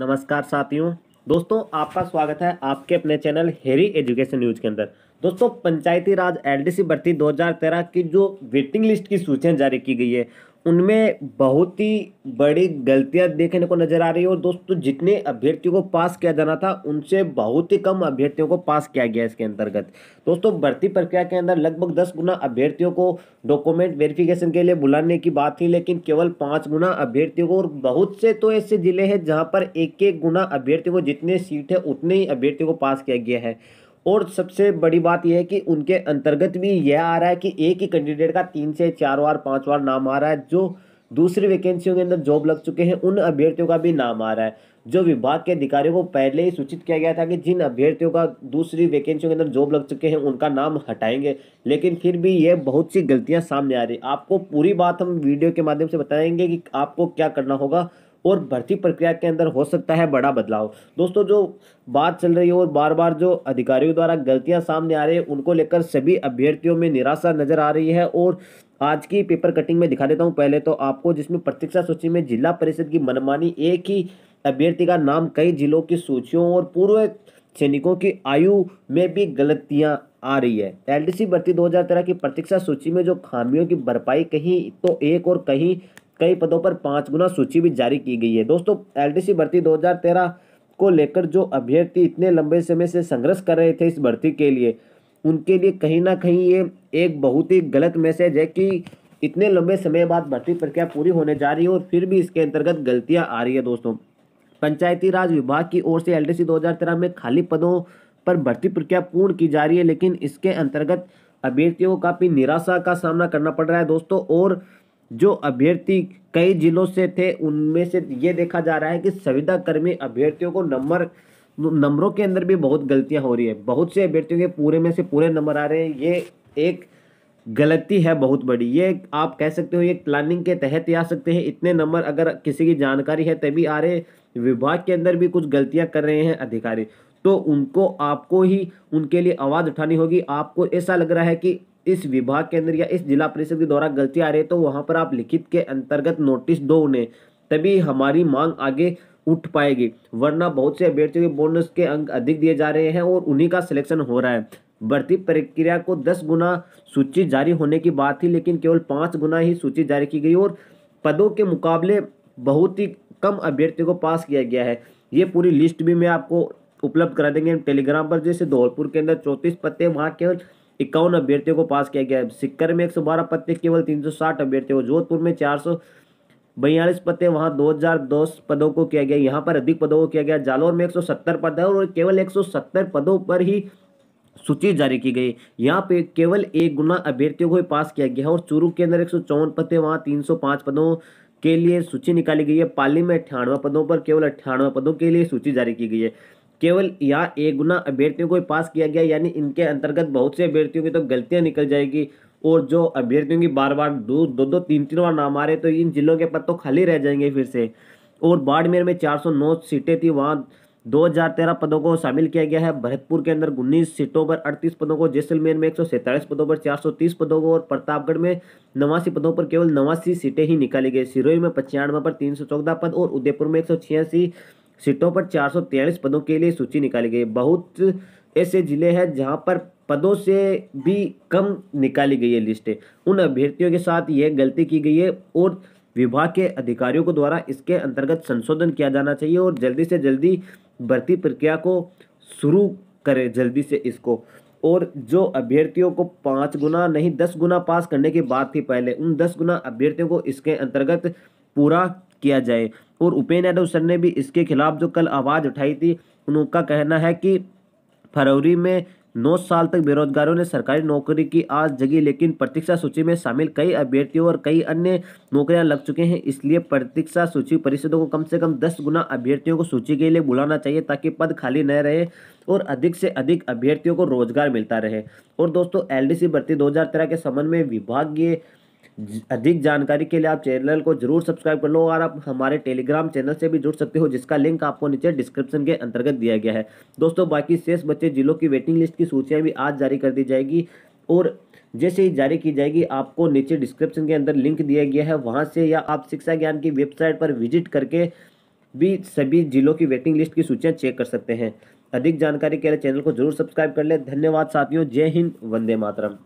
नमस्कार साथियों दोस्तों आपका स्वागत है आपके अपने चैनल हेरी एजुकेशन न्यूज के अंदर दोस्तों पंचायती राज एलडीसी भर्ती 2013 की जो वेटिंग लिस्ट की सूचियाँ जारी की गई है उनमें बहुत ही बड़ी गलतियां देखने को नजर आ रही है और दोस्तों जितने अभ्यर्थियों को पास किया जाना था उनसे बहुत ही कम अभ्यर्थियों को पास किया गया इसके अंतर्गत दोस्तों भर्ती प्रक्रिया के अंदर लगभग दस गुना अभ्यर्थियों को डॉक्यूमेंट वेरिफिकेशन के लिए बुलाने की बात थी लेकिन केवल पाँच गुना अभ्यर्थियों को और बहुत से तो ऐसे जिले हैं जहाँ पर एक एक गुना अभ्यर्थियों को जितने सीट है उतने ही अभ्यर्थियों को पास किया गया है और सबसे बड़ी बात यह है कि उनके अंतर्गत भी यह आ रहा है कि एक ही कैंडिडेट का तीन से चार बार पाँच बार नाम आ रहा है जो दूसरी वैकेंसियों के अंदर जॉब लग चुके हैं उन अभ्यर्थियों का भी नाम आ रहा है जो विभाग के अधिकारियों को पहले ही सूचित किया गया था कि जिन अभ्यर्थियों का दूसरी वैकेंसियों के अंदर जॉब लग चुके हैं उनका नाम हटाएंगे लेकिन फिर भी ये बहुत सी गलतियां सामने आ रही आपको पूरी बात हम वीडियो के माध्यम से बताएंगे कि आपको क्या करना होगा और भर्ती प्रक्रिया के अंदर हो सकता है बड़ा बदलाव दोस्तों जो बात चल रही है और बार बार जो अधिकारियों द्वारा गलतियां सामने आ रही है उनको लेकर सभी अभ्यर्थियों में निराशा नजर आ रही है और आज की पेपर कटिंग में दिखा देता हूँ पहले तो आपको जिसमें प्रतीक्षा सूची में जिला परिषद की मनमानी एक ही अभ्यर्थी का नाम कई जिलों की सूचियों और पूर्व सैनिकों की आयु में भी गलतियां आ रही है एलडीसी भर्ती 2013 की प्रतीक्षा सूची में जो खामियों की भरपाई कहीं तो एक और कहीं कई पदों पर पाँच गुना सूची भी जारी की गई है दोस्तों एल भर्ती दो को लेकर जो अभ्यर्थी इतने लंबे समय से संघर्ष कर रहे थे इस भर्ती के लिए उनके लिए कहीं ना कहीं ये एक बहुत ही गलत मैसेज है कि इतने लंबे समय बाद भर्ती प्रक्रिया पूरी होने जा रही है और फिर भी इसके अंतर्गत गलतियां आ रही है दोस्तों पंचायती राज विभाग की ओर से एलडीसी 2013 में खाली पदों पर भर्ती प्रक्रिया पूर्ण की जा रही है लेकिन इसके अंतर्गत अभ्यर्थियों को काफ़ी निराशा का सामना करना पड़ रहा है दोस्तों और जो अभ्यर्थी कई जिलों से थे उनमें से ये देखा जा रहा है कि कर्मी अभ्यर्थियों को नंबर नंबरों के अंदर भी बहुत गलतियां हो रही है बहुत से अभ्यर्थियों के पूरे में से पूरे नंबर आ रहे हैं ये एक गलती है बहुत बड़ी ये आप कह सकते हो ये प्लानिंग के तहत ही आ सकते हैं इतने नंबर अगर किसी की जानकारी है तभी आ रहे विभाग के अंदर भी कुछ गलतियाँ कर रहे हैं अधिकारी तो उनको आपको ही उनके लिए आवाज़ उठानी होगी आपको ऐसा लग रहा है कि इस विभाग के अंदर या इस जिला परिषद के द्वारा गलती आ रही है तो वहाँ पर आप लिखित के अंतर्गत नोटिस दो उन्हें तभी हमारी मांग आगे उठ पाएगी वरना बहुत से अभ्यर्थियों के बोनस के अंक अधिक दिए जा रहे हैं और उन्हीं का सिलेक्शन हो रहा है भर्ती प्रक्रिया को दस गुना सूची जारी होने की बात थी लेकिन केवल पाँच गुना ही सूची जारी की गई और पदों के मुकाबले बहुत ही कम अभ्यर्थियों को पास किया गया है ये पूरी लिस्ट भी मैं आपको उपलब्ध करा देंगे टेलीग्राम पर जैसे धौलपुर के अंदर चौंतीस पत्ते वहाँ केवल इक्यावन अभ्यर्थियों को पास किया गया है सिक्कर में एक सौ बारह पत्ते केवल तीन सौ साठ अभ्यर्थियों जोधपुर में चार सौ बयालीस पते वहाँ दो पदों को किया गया यहाँ पर अधिक पदों को किया गया जालौर में एक सौ सत्तर पद है और केवल एक सौ सत्तर पदों पर ही सूची जारी की गई यहाँ पे केवल एक गुना अभ्यर्थियों को पास किया गया और चूरू के अंदर एक पदे वहाँ 305 पदों के लिए सूची निकाली गई है पाली में अठानवे पदों पर केवल अट्ठानवे पदों के लिए सूची जारी की गई है केवल यहाँ एक गुना अभ्यर्थियों को पास किया गया यानी इनके अंतर्गत बहुत से अभ्यर्थियों की तो गलतियाँ निकल जाएगी और जो अभ्यर्थियों की बार बार दो दो दो तीन तीन बार नाम आ रहे तो इन जिलों के पद तो खाली रह जाएंगे फिर से और बाड़मेर में चार सीटें थी वहाँ दो पदों को शामिल किया गया है भरतपुर के अंदर उन्नीस सीटों पर अड़तीस पदों को जैसलमेर में एक पदों पर चार पदों को और प्रतापगढ़ में नवासी पदों पर केवल नवासी सीटें ही निकाली गई सिरोही में पचानवे पर तीन पद और उदयपुर में एक सीटों पर 443 पदों के लिए सूची निकाली गई बहुत ऐसे जिले हैं जहां पर पदों से भी कम निकाली गई है लिस्ट उन अभ्यर्थियों के साथ यह गलती की गई है और विभाग के अधिकारियों को द्वारा इसके अंतर्गत संशोधन किया जाना चाहिए और जल्दी से जल्दी भर्ती प्रक्रिया को शुरू करें जल्दी से इसको और जो अभ्यर्थियों को पाँच गुना नहीं दस गुना पास करने की बात थी पहले उन दस गुना अभ्यर्थियों को इसके अंतर्गत पूरा किया जाए और उपेन्द्र यादव सर ने भी इसके खिलाफ जो कल आवाज़ उठाई थी उनका कहना है कि फरवरी में नौ साल तक बेरोजगारों ने सरकारी नौकरी की आज जगी लेकिन प्रतीक्षा सूची में शामिल कई अभ्यर्थियों और कई अन्य नौकरियां लग चुके हैं इसलिए प्रतीक्षा सूची परिषदों को कम से कम दस गुना अभ्यर्थियों को सूची के लिए बुलाना चाहिए ताकि पद खाली न रहे और अधिक से अधिक अभ्यर्थियों को रोजगार मिलता रहे और दोस्तों एल डी भर्ती दो के संबंध में विभागीय अधिक जानकारी के लिए आप चैनल को जरूर सब्सक्राइब कर लो और आप हमारे टेलीग्राम चैनल से भी जुड़ सकते हो जिसका लिंक आपको नीचे डिस्क्रिप्शन के अंतर्गत दिया गया है दोस्तों बाकी शेष बच्चे जिलों की वेटिंग लिस्ट की सूचियाँ भी आज जारी कर दी जाएगी और जैसे ही जारी की जाएगी आपको नीचे डिस्क्रिप्शन के अंदर लिंक दिया गया है वहाँ से या आप शिक्षा ज्ञान की वेबसाइट पर विजिट करके भी सभी जिलों की वेटिंग लिस्ट की सूचियाँ चेक कर सकते हैं अधिक जानकारी के लिए चैनल को जरूर सब्सक्राइब कर लें धन्यवाद साथियों जय हिंद वंदे मातरम